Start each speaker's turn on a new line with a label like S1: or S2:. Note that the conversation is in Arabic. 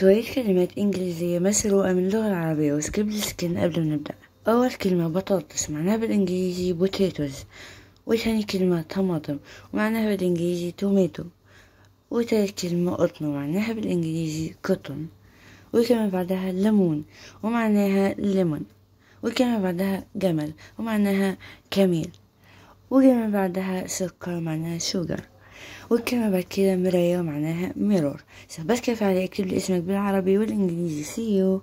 S1: شوية كلمات إنجليزية مسروقة من اللغة العربية وسكيب السكن قبل ما نبدأ أول كلمة بطاطس معناها بالإنجليزي بوتيتوز وثاني كلمة طماطم ومعناها بالإنجليزي توميتو وتالت كلمة قطن ومعناها بالإنجليزي كوتون والكلمة بعدها ليمون ومعناها ليمون والكلمة بعدها جمل ومعناها كميل والكلمة بعدها سكر معناها شوجر والكلمة بعد كده مراية معناها ميرور بس كيف عليك اكتب لي اسمك بالعربي والانجليزي سيو